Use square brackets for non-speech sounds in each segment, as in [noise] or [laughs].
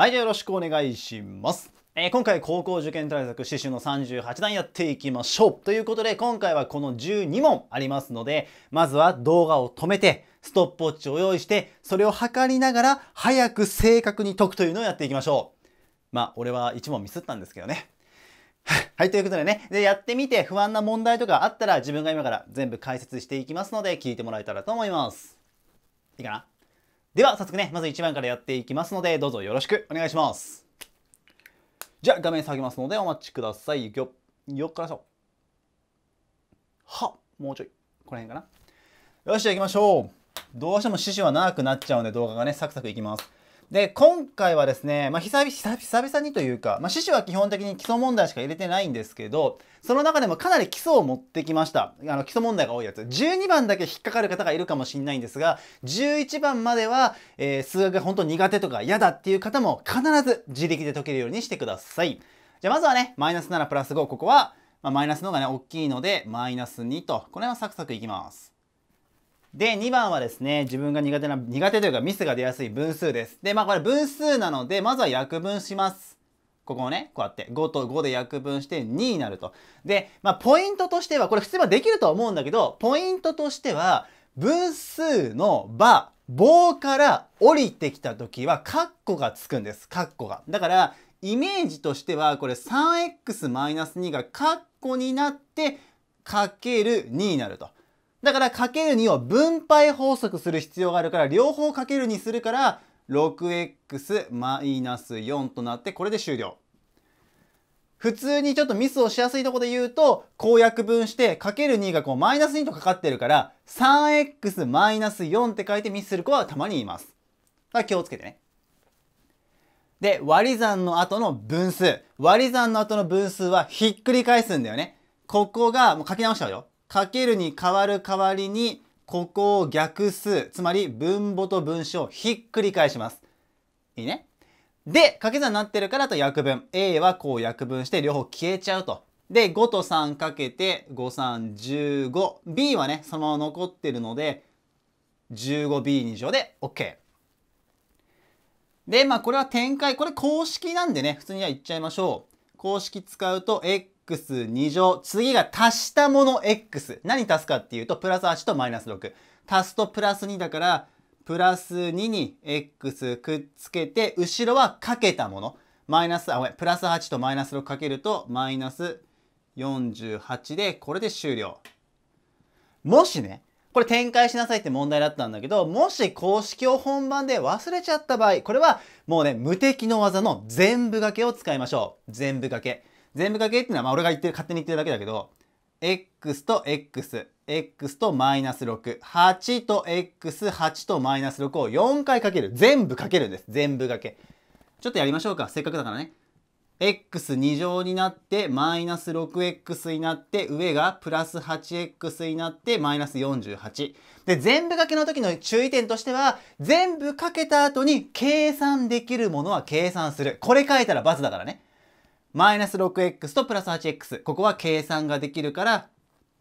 はい、じゃあよろしくお願いします。えー、今回高校受験対策刺繍の38段やっていきましょうということで今回はこの12問ありますのでまずは動画を止めてストップウォッチを用意してそれを測りながら早く正確に解くというのをやっていきましょうまあ俺は1問ミスったんですけどね [laughs] はいということでねでやってみて不安な問題とかあったら自分が今から全部解説していきますので聞いてもらえたらと思いますいいかなでは早速ねまず1番からやっていきますのでどうぞよろしくお願いしますじゃあ画面下げますのでお待ちくださいよよっからそうはもうちょいこの辺かなよしじゃあ行きましょうどうしても獅子は長くなっちゃうんで動画がねサクサクいきますで、今回はですね、まあ、久々久々にというか、まあ、趣旨は基本的に基礎問題しか入れてないんですけど、その中でもかなり基礎を持ってきました。あの、基礎問題が多いやつ。12番だけ引っかかる方がいるかもしれないんですが、11番までは、えー、数学が本当苦手とか嫌だっていう方も必ず自力で解けるようにしてください。じゃあ、まずはね、マイナス7プラス5、ここは、まあ、マイナスの方がね、大きいので、マイナス2と、この辺はサクサクいきます。で、2番はですね、自分が苦手な、苦手というかミスが出やすい分数です。で、まあこれ分数なので、まずは約分します。ここをね、こうやって5と5で約分して2になると。で、まあポイントとしては、これ普通はできるとは思うんだけど、ポイントとしては、分数の場、棒から降りてきた時は、カッコがつくんです。カッコが。だから、イメージとしては、これ 3x-2 がカッコになって、かける2になると。だからかける2を分配法則する必要があるから両方かける2するから 6x-4 となってこれで終了。普通にちょっとミスをしやすいとこで言うと、公約分して、かける2がこう、マイナス2とかかってるから、3x-4 って書いてミスする子はたまにいます。だ気をつけてね。で、割り算の後の分数。割り算の後の分数はひっくり返すんだよね。ここが、もう書き直しちゃうよ。かけるに変わる代わりにここを逆数つまり分母と分子をひっくり返します。いいねで掛け算になってるからと約分 A はこう約分して両方消えちゃうと。で5と3かけて 5315B はねそのまま残ってるので 15B2 乗で OK。でまあこれは展開これ公式なんでね普通にはいっちゃいましょう。公式使うと x2 乗、次が足したもの x。何足すかっていうと、プラス8とマイナス6。足すとプラス2だから、プラス2に x くっつけて、後ろはかけたもの。マイナス、あ、ごめん、プラス8とマイナス6かけると、マイナス48で、これで終了。もしね、これ展開しなさいって問題だったんだけど、もし公式を本番で忘れちゃった場合、これはもうね、無敵の技の全部掛けを使いましょう。全部掛け。全部掛けっていうのはまあ俺が言ってる勝手に言ってるだけだけど x と x x とマイナス68と x8 とマイナス6を4回かける全部かけるんです全部掛けちょっとやりましょうかせっかくだからね x2 乗になってマイナス 6x になって上がプラス 8x になってマイナス48で全部掛けの時の注意点としては全部かけた後に計算できるものは計算するこれ書いたら×だからねマイナス 6x とプラス 8x。ここは計算ができるから、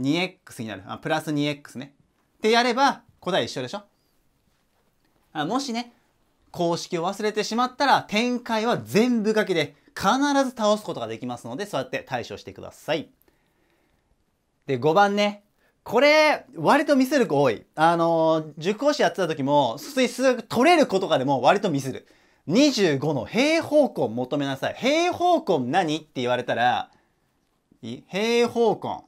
2x になる。あ、プラス 2x ね。ってやれば、答え一緒でしょあもしね、公式を忘れてしまったら、展開は全部書きで、必ず倒すことができますので、そうやって対処してください。で、5番ね。これ、割とミスる子多い。あの塾講師やってた時も、数学取れる子とかでも割とミスる。25の平方根求めなさい。平方根何って言われたら、平方根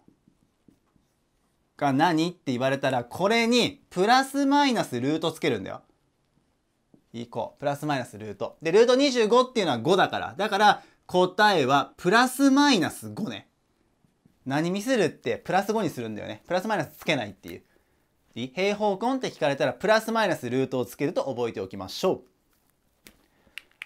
が何って言われたら、これにプラスマイナスルートつけるんだよ。こう。プラスマイナスルート。で、ルート25っていうのは5だから。だから、答えはプラスマイナス5ね。何見せるってプラス5にするんだよね。プラスマイナスつけないっていう。平方根って聞かれたらプラスマイナスルートをつけると覚えておきましょう。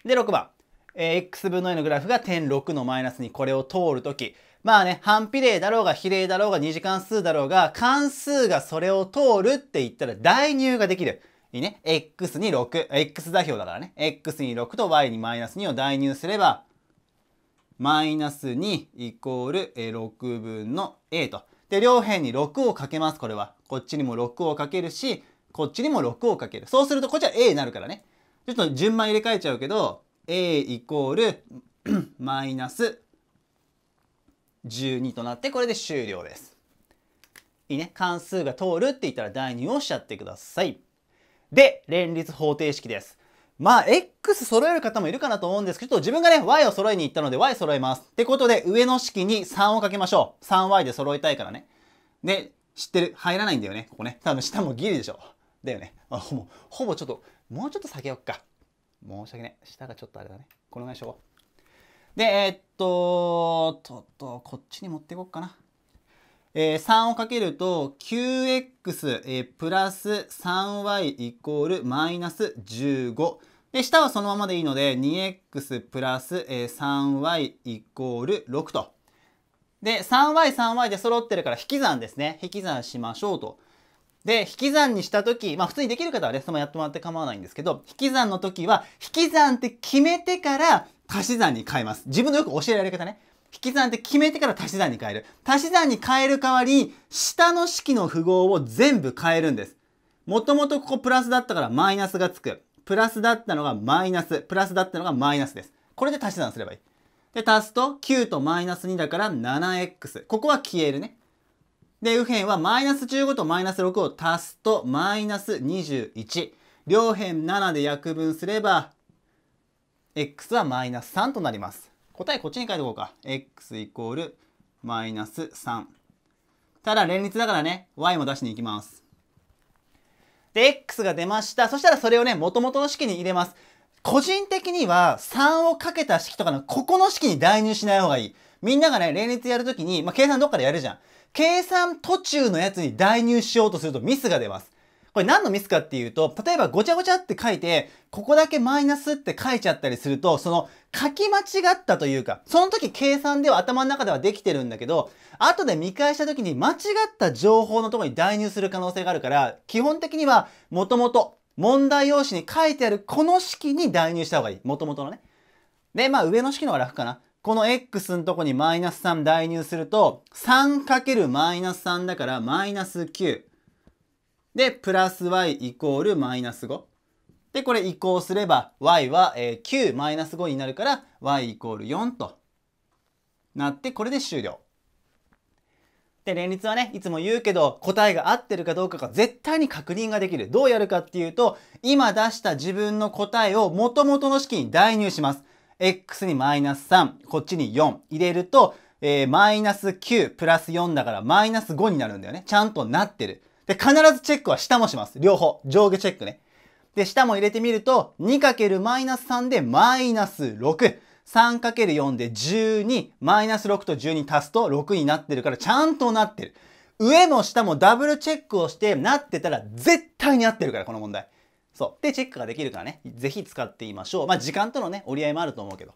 で、6番。えー、x 分の a のグラフが点6のマイナスにこれを通るとき、まあね、反比例だろうが比例だろうが二次関数だろうが、関数がそれを通るって言ったら代入ができる。いいね。x に6、x 座標だからね。x に6と y にマイナス2を代入すれば、マイナス2イコール6分の a と。で、両辺に6をかけます、これは。こっちにも6をかけるし、こっちにも6をかける。そうすると、こっちは a になるからね。ちょっと順番入れ替えちゃうけど a イコール [clears throat] マイナス12となってこれで終了です。いいね関数が通るって言ったら代入をしちゃってください。で連立方程式です。まあ、X 揃える方もいるかなと思うんですけど、自分がね、Y を揃えに行ったので Y 揃えます。ってことで、上の式に3をかけましょう。3Y で揃えたいからね。で、知ってる。入らないんだよね。ここね。多分下もギリでしょ。だよね。あほぼ、ほぼちょっと、もうちょっと下げよっか。申し訳ない。下がちょっとあれだね。このぐらいしよう。で、えー、っと、とっと、こっちに持っていこうかな。えー、3をかけると 9x、えー、プラス 3y イコールマイナス15。で、下はそのままでいいので 2x プラス、えー、3y イコール6と。で、3y、3y で揃ってるから引き算ですね。引き算しましょうと。で、引き算にしたとき、まあ普通にできる方はレスンもやってもらって構わないんですけど、引き算のときは、引き算って決めてから足し算に変えます。自分のよく教えられ方ね。引き算って決めてから足し算に変える。足し算に変える代わりに、下の式の符号を全部変えるんです。もともとここプラスだったからマイナスがつく。プラスだったのがマイナス。プラスだったのがマイナスです。これで足し算すればいい。で、足すと9とマイナス2だから 7x。ここは消えるね。で、右辺はマイナス15とマイナス6を足すとマイナス21。両辺7で約分すれば、x はマイナス3となります。答えこっちに書いておこうか。x イコールマイナス3。ただ連立だからね、y も出しに行きます。で、x が出ました。そしたらそれをね、元々の式に入れます。個人的には3をかけた式とかのここの式に代入しない方がいい。みんながね、連立やるときに、まあ、計算どっかでやるじゃん。計算途中のやつに代入しようとするとミスが出ます。これ何のミスかっていうと、例えばごちゃごちゃって書いて、ここだけマイナスって書いちゃったりすると、その書き間違ったというか、その時計算では頭の中ではできてるんだけど、後で見返した時に間違った情報のとこに代入する可能性があるから、基本的にはもともと問題用紙に書いてあるこの式に代入した方がいい。もともとのね。で、まあ上の式の方が楽かな。この x のとこにマイナス3代入すると 3× マイナス3だからマイナス9でプラス y イコールマイナス5でこれ移行すれば y は、え9マイナス5になるから y イコール4となってこれで終了。で連立はねいつも言うけど答えが合ってるかどうかが絶対に確認ができるどうやるかっていうと今出した自分の答えを元々の式に代入します x にマイナス3、こっちに4入れると、えー、マイナス9プラス4だからマイナス5になるんだよね。ちゃんとなってる。で、必ずチェックは下もします。両方。上下チェックね。で、下も入れてみると、2× マイナス3でマイナス6。3×4 で12、マイナス6と12足すと6になってるからちゃんとなってる。上も下もダブルチェックをしてなってたら絶対に合ってるから、この問題。そう。で、チェックができるからね、ぜひ使ってみましょう。まあ、時間とのね、折り合いもあると思うけど。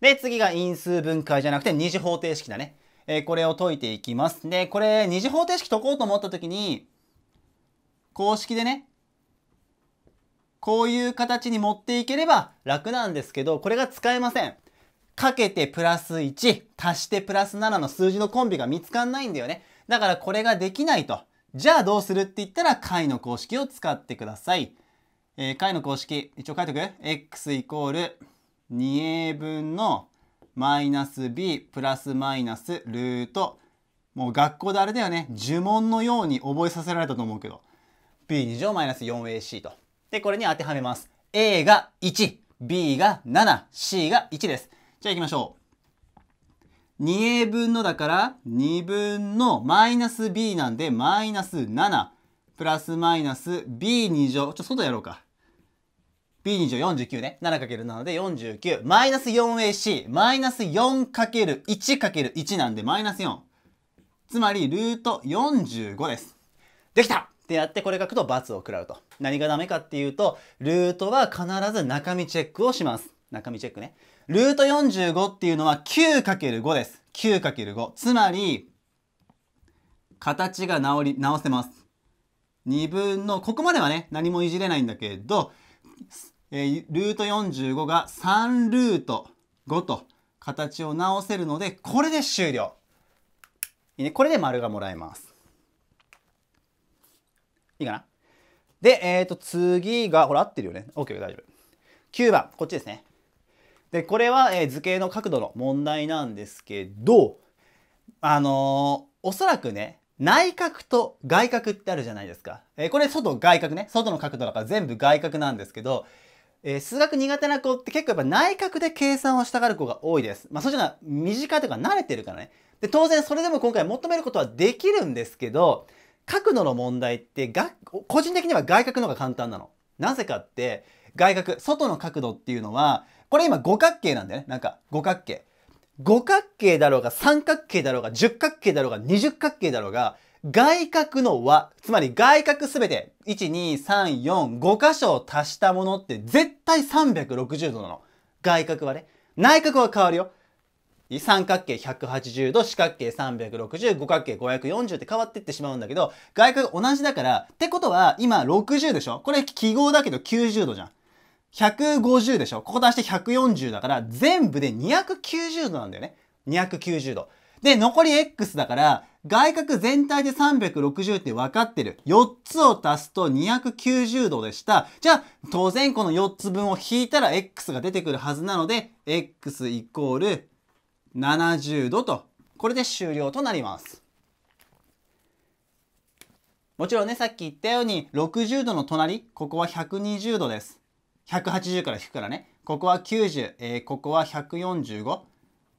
で、次が因数分解じゃなくて二次方程式だね。えー、これを解いていきます。で、これ二次方程式解こうと思ったときに、公式でね、こういう形に持っていければ楽なんですけど、これが使えません。かけてプラス1、足してプラス7の数字のコンビが見つかんないんだよね。だからこれができないと。じゃあどうするって言ったら解の公式を使ってください。えー、解の公式、一応書いとく ?x イコール 2a 分のマイナス b プラスマイナスルート。もう学校であれだよね。呪文のように覚えさせられたと思うけど。b2 乗マイナス 4ac と。で、これに当てはめます。a が1、b が7、c が1です。じゃあ行きましょう。2a 分のだから2分のマイナス b なんでマイナス7プラスマイナス b2 乗ちょっと外やろうか b2 乗49ね 7×7 なので49マイナス 4ac マイナス 4×1×1 なんでマイナス4つまりルート45ですできたってやってこれ書くと×を食らうと何がダメかっていうとルートは必ず中身チェックをします中身チェックねルート45っていうのは 9×5 です。9×5。つまり、形が直り、直せます。2分の、ここまではね、何もいじれないんだけど、えー、ルート45が3ルート5と形を直せるので、これで終了。いいね、これで丸がもらえます。いいかなで、えっ、ー、と、次が、ほら、合ってるよね。OK、大丈夫。9番、こっちですね。でこれは、え図形の角度の問題なんですけどあのー、おそらくね内角と外角ってあるじゃないですか。えー、これ外外角ね外の角度だから全部外角なんですけど、えー、数学苦手な子って結構やっぱ内角で計算をしたがる子が多いです。まあそういう身近というか慣れてるからね。で当然それでも今回求めることはできるんですけど角度の問題ってが個人的には外角の方が簡単なの。なぜかって外角外の角度っていうのはこれ今五角形なんだよね。なんか五角形。五角形だろうが三角形だろうが十角形だろうが二十角形だろうが外角の和、つまり外角すべて1、2、3、4、5箇所を足したものって絶対360度なの。外角はね。内角は変わるよ。三角形180度、四角形360、五角形540って変わっていってしまうんだけど、外角同じだから、ってことは今60でしょこれ記号だけど90度じゃん。150でしょここ足して140だから、全部で290度なんだよね。290度。で、残り x だから、外角全体で360って分かってる。4つを足すと290度でした。じゃあ、当然この4つ分を引いたら x が出てくるはずなので、x イコール70度と。これで終了となります。もちろんね、さっき言ったように、60度の隣、ここは120度です。180から引くからねここは90、えー、ここは145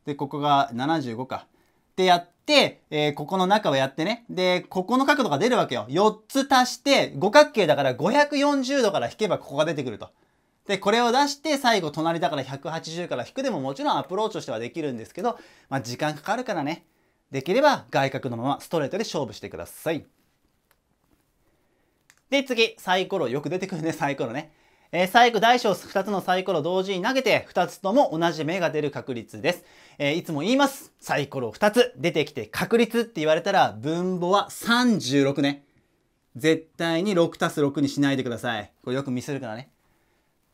でここが75かってやって、えー、ここの中をやってねでここの角度が出るわけよ4つ足して五角形だから540度から引けばここが出てくると。でこれを出して最後隣だから180から引くでももちろんアプローチとしてはできるんですけど、まあ、時間かかるからねできれば外角のままストレートで勝負してください。で次サイコロよく出てくるねサイコロね。えー、最後大小2つのサイコロ同時に投げて2つとも同じ目が出る確率です。えー、いつも言います。サイコロ2つ出てきて確率って言われたら分母は36ね。絶対に6たす6にしないでください。これよくミスるからね。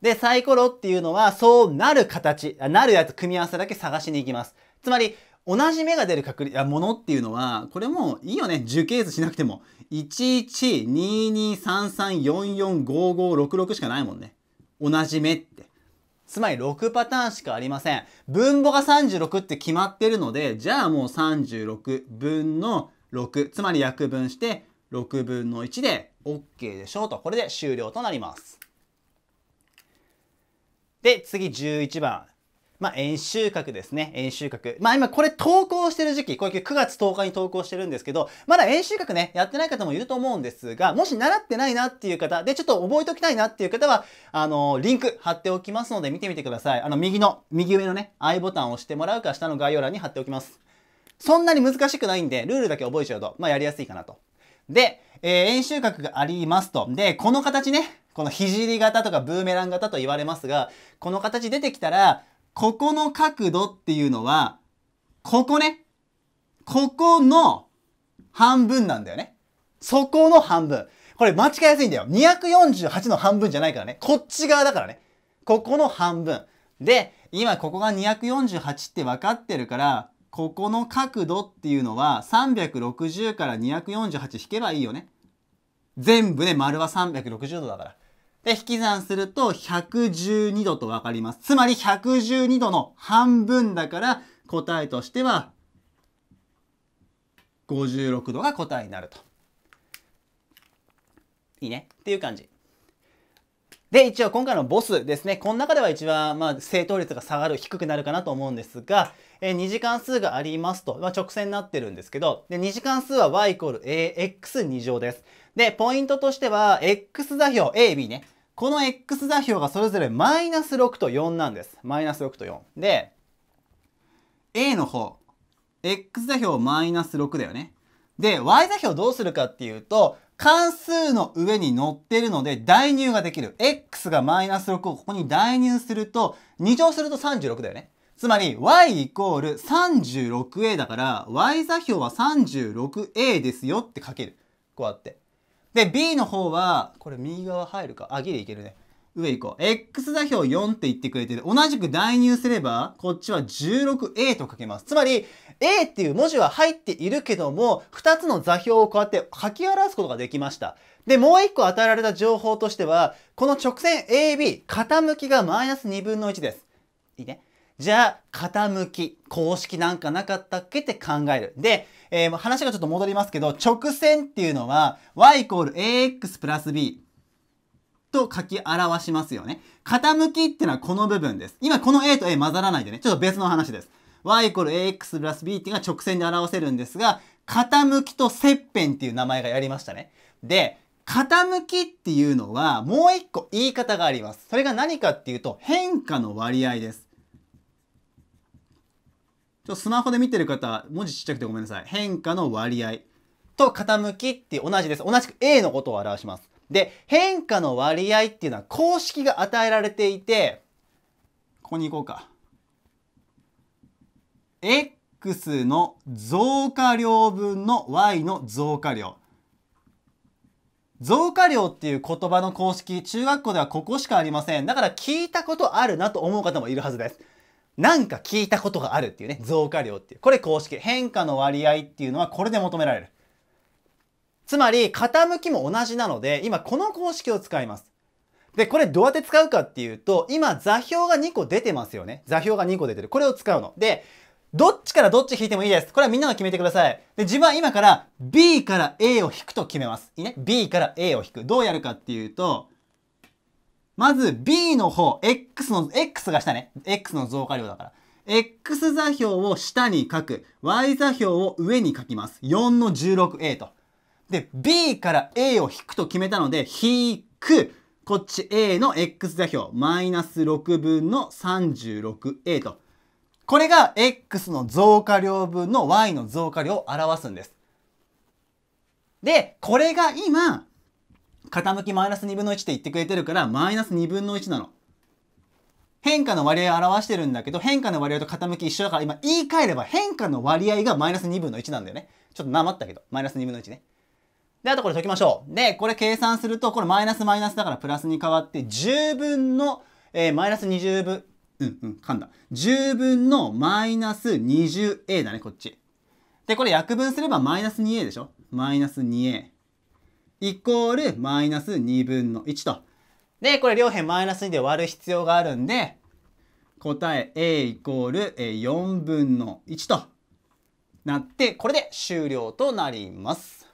で、サイコロっていうのはそうなる形、なるやつ組み合わせだけ探しに行きます。つまり、同じ目が出る確率、あ、ものっていうのは、これもいいよね。樹形図しなくても。112233445566しかないもんね。同じ目って。つまり6パターンしかありません。分母が36って決まってるので、じゃあもう36分の6、つまり約分して6分の1で OK でしょうと。これで終了となります。で、次11番。まあ、円周角ですね。円周角。まあ、今これ投稿してる時期、これ9月10日に投稿してるんですけど、まだ円周角ね、やってない方もいると思うんですが、もし習ってないなっていう方、で、ちょっと覚えときたいなっていう方は、あの、リンク貼っておきますので見てみてください。あの、右の、右上のね、i ボタンを押してもらうか、下の概要欄に貼っておきます。そんなに難しくないんで、ルールだけ覚えちゃうと、まあ、やりやすいかなと。で、えー、円周角がありますと。で、この形ね、このひじり型とかブーメラン型と言われますが、この形出てきたら、ここの角度っていうのは、ここね。ここの半分なんだよね。そこの半分。これ間違いやすいんだよ。248の半分じゃないからね。こっち側だからね。ここの半分。で、今ここが248って分かってるから、ここの角度っていうのは360から248引けばいいよね。全部で、丸は360度だから。で、引き算すると112度とわかります。つまり112度の半分だから答えとしては56度が答えになると。いいねっていう感じ。で、一応今回のボスですね。この中では一番、まあ、正答率が下がる、低くなるかなと思うんですが、え2次関数がありますと、まあ、直線になってるんですけど、で、2次関数は y イコール ax2 乗です。で、ポイントとしては、x 座標 ab ね。この x 座標がそれぞれマイナス6と4なんです。マイナス6と4。で、a の方、x 座標マイナス6だよね。で、y 座標どうするかっていうと、関数の上に乗ってるので代入ができる。x がマイナス6をここに代入すると、2乗すると36だよね。つまり y イコール 36a だから y 座標は 36a ですよって書ける。こうやって。で、B の方は、これ右側入るか。あ、ギリいけるね。上行こう。x 座標4って言ってくれてる。同じく代入すれば、こっちは 16a と書けます。つまり、a っていう文字は入っているけども、2つの座標をこうやって書き表すことができました。で、もう1個与えられた情報としては、この直線 AB、傾きがマイナス2分の1です。いいね。じゃあ、傾き、公式なんかなかったっけって考える。で、えー、話がちょっと戻りますけど、直線っていうのは、y イコール ax プラス b と書き表しますよね。傾きっていうのはこの部分です。今この a と a 混ざらないでね、ちょっと別の話です。y イコール ax プラス b っていうのは直線で表せるんですが、傾きと切片っていう名前がやりましたね。で、傾きっていうのはもう一個言い方があります。それが何かっていうと変化の割合です。ちょスマホで見てる方、文字ちっちゃくてごめんなさい。変化の割合と傾きって同じです。同じく A のことを表します。で、変化の割合っていうのは公式が与えられていて、ここに行こうか。x の増加量分の y の増加量。増加量っていう言葉の公式、中学校ではここしかありません。だから聞いたことあるなと思う方もいるはずです。なんか聞いたことがあるっていうね、増加量っていう。これ公式。変化の割合っていうのはこれで求められる。つまり、傾きも同じなので、今この公式を使います。で、これどうやって使うかっていうと、今座標が2個出てますよね。座標が2個出てる。これを使うの。で、どっちからどっち引いてもいいです。これはみんなが決めてください。で、自分は今から B から A を引くと決めます。いいね。B から A を引く。どうやるかっていうと、まず B の方、X の、X が下ね。X の増加量だから。X 座標を下に書く。Y 座標を上に書きます。4の 16A と。で、B から A を引くと決めたので、引く。こっち A の X 座標、マイナス6分の 36A と。これが X の増加量分の Y の増加量を表すんです。で、これが今、傾きマイナス2分の1って言ってくれてるから、マイナス2分の1なの。変化の割合を表してるんだけど、変化の割合と傾き一緒だから、今言い換えれば変化の割合がマイナス2分の1なんだよね。ちょっとなまったけど、マイナス2分の1ね。で、あとこれ解きましょう。で、これ計算すると、これマイナスマイナスだからプラスに変わって、10分の、えー、マイナス20分、うんうん、噛んだ。10分のマイナス 20a だね、こっち。で、これ約分すればマイナス 2a でしょマイナス 2a。イコールマイナス2分の1と。で、これ両辺マイナス2で割る必要があるんで、答え A イコール4分の1となって、これで終了となります。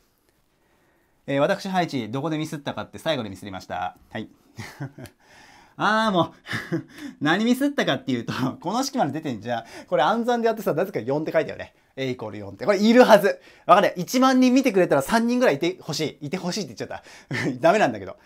えー、私、ハイチ、どこでミスったかって最後でミスりました。はい。[laughs] ああ、もう [laughs] 何ミスったかっていうと、この式まで出てんじゃん。これ暗算でやってさ、なぜか4って書いたよね。A イコール4って。これいるはず。わかる ?1 万人見てくれたら3人ぐらいいてほしい。いてほしいって言っちゃった。[laughs] ダメなんだけど。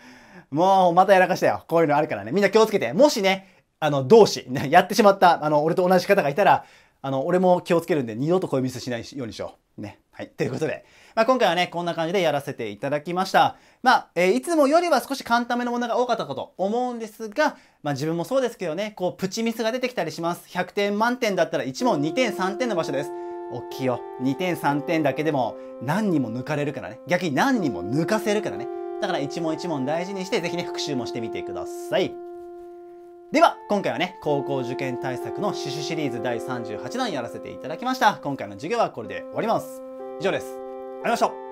もうまたやらかしたよ。こういうのあるからね。みんな気をつけて。もしね、あの、同志、やってしまった、あの、俺と同じ方がいたら、あの、俺も気をつけるんで、二度とこういうミスしないようにしよう。ね。はい。ということで、まあ、今回はね、こんな感じでやらせていただきました。まあ、えー、いつもよりは少し簡単めのものが多かったかと思うんですが、まあ、自分もそうですけどね、こう、プチミスが出てきたりします。100点満点だったら1問、2点、3点の場所です。大きいよ。2点3点だけでも何にも抜かれるからね。逆に何にも抜かせるからね。だから一問一問大事にして是非ね復習もしてみてください。では今回はね高校受験対策の死守シリーズ第38弾やらせていただきました今回の授業はこれで終わります以上ですありがとうございました